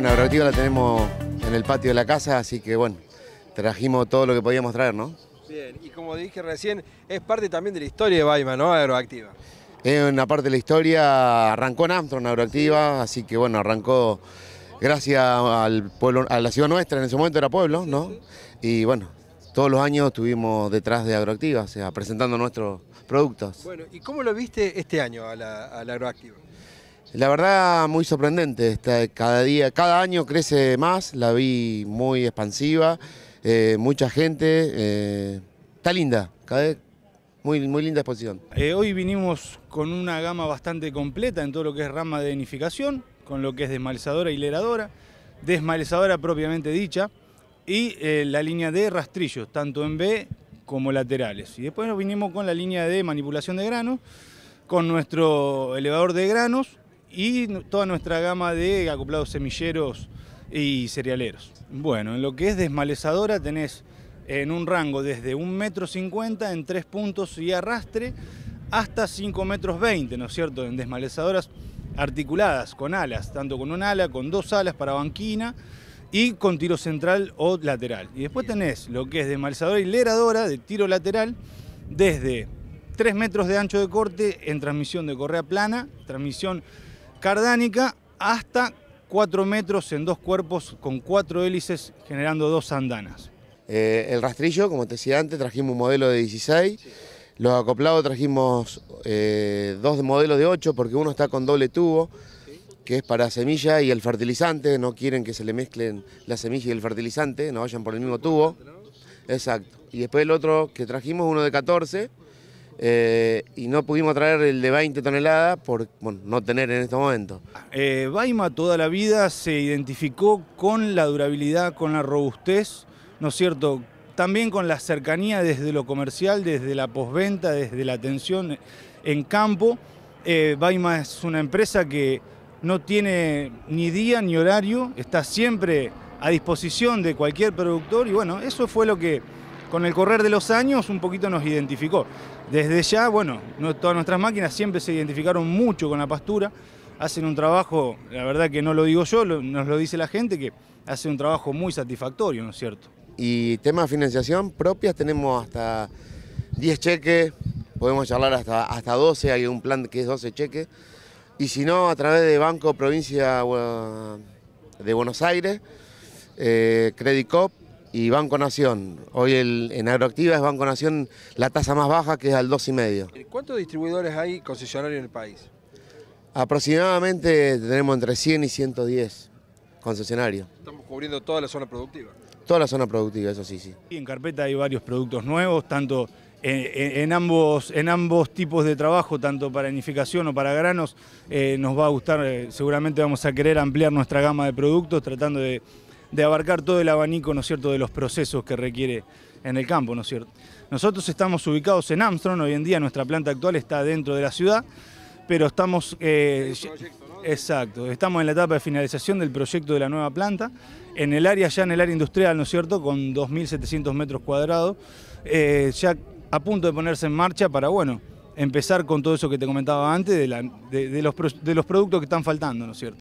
bueno, Agroactiva la tenemos en el patio de la casa, así que bueno, trajimos todo lo que podíamos traer, ¿no? Bien, y como dije recién, es parte también de la historia de Baima, ¿no? Agroactiva. Es una parte de la historia, arrancó en Amsterdam Agroactiva, así que bueno, arrancó gracias al pueblo, a la ciudad nuestra, en ese momento era pueblo, ¿no? Y bueno, todos los años estuvimos detrás de Agroactiva, o sea, presentando nuestros productos. Bueno, ¿y cómo lo viste este año a a la Agroactiva? La verdad, muy sorprendente. Está, cada día, cada año crece más. La vi muy expansiva, eh, mucha gente. Eh, está linda. muy, muy linda exposición. Eh, hoy vinimos con una gama bastante completa en todo lo que es rama de nidificación, con lo que es desmalezadora hileradora, desmalezadora propiamente dicha, y la línea de rastrillos, tanto en B como laterales. Y después nos vinimos con la línea de manipulación de granos, con nuestro elevador de granos, y toda nuestra gama de acoplados semilleros y cerealeros. Bueno, en lo que es desmalezadora tenés en un rango desde 1,50 m en tres puntos y arrastre hasta 5,20 metros, ¿no es cierto?, en desmalezadoras articuladas con alas, tanto con un ala, con dos alas para banquina y con tiro central o lateral. Y después tenés lo que es desmalezadora hileradora, de tiro lateral desde 3 metros de ancho de corte en transmisión de correa plana, transmisión cardánica hasta 4 metros en dos cuerpos con cuatro hélices generando dos andanas. Eh, el rastrillo, como te decía antes, trajimos un modelo de 16. Los acoplados trajimos eh, dos modelos de 8 porque uno está con doble tubo, que es para semilla y el fertilizante. No quieren que se le mezclen la semilla y el fertilizante, no vayan por el mismo tubo. Exacto. Y después el otro que trajimos, uno de 14, eh, y no pudimos traer el de 20 toneladas por no tener en este momento. Eh, Baima toda la vida se identificó con la durabilidad, con la robustez, ¿no es cierto? También con la cercanía desde lo comercial, desde la posventa, desde la atención en campo. Vaima eh, Baima es una empresa que no tiene ni día ni horario, está siempre a disposición de cualquier productor y bueno, eso fue lo que con el correr de los años un poquito nos identificó. Desde ya, bueno, todas nuestras máquinas siempre se identificaron mucho con la pastura, hacen un trabajo, la verdad que no lo digo yo, nos lo dice la gente, que hace un trabajo muy satisfactorio, ¿no es cierto? Y tema de financiación propias tenemos hasta 10 cheques, podemos charlar hasta, hasta 12, hay un plan que es 12 cheques, y si no, a través de Banco Provincia de Buenos Aires, eh, Credit Cop, y Banco Nación. Hoy en Agroactiva es Banco Nación la tasa más baja que es al 2,5. ¿Cuántos distribuidores hay concesionarios en el país? Aproximadamente tenemos entre 100 y 110 concesionarios. Estamos cubriendo toda la zona productiva. Toda la zona productiva, eso sí, sí. Y en carpeta hay varios productos nuevos, tanto en, ambos, en ambos tipos de trabajo, tanto para unificación o para granos, eh, nos va a gustar, eh, seguramente vamos a querer ampliar nuestra gama de productos tratando de de abarcar todo el abanico, ¿no es cierto?, de los procesos que requiere en el campo, ¿no es cierto? Nosotros estamos ubicados en Armstrong, hoy en día nuestra planta actual está dentro de la ciudad, pero estamos... Eh, exacto, estamos en la etapa de finalización del proyecto de la nueva planta, en el área, ya en el área industrial, ¿no es cierto?, con 2.700 metros cuadrados, eh, ya a punto de ponerse en marcha para, bueno, empezar con todo eso que te comentaba antes de, la, los, de los productos que están faltando, ¿no es cierto?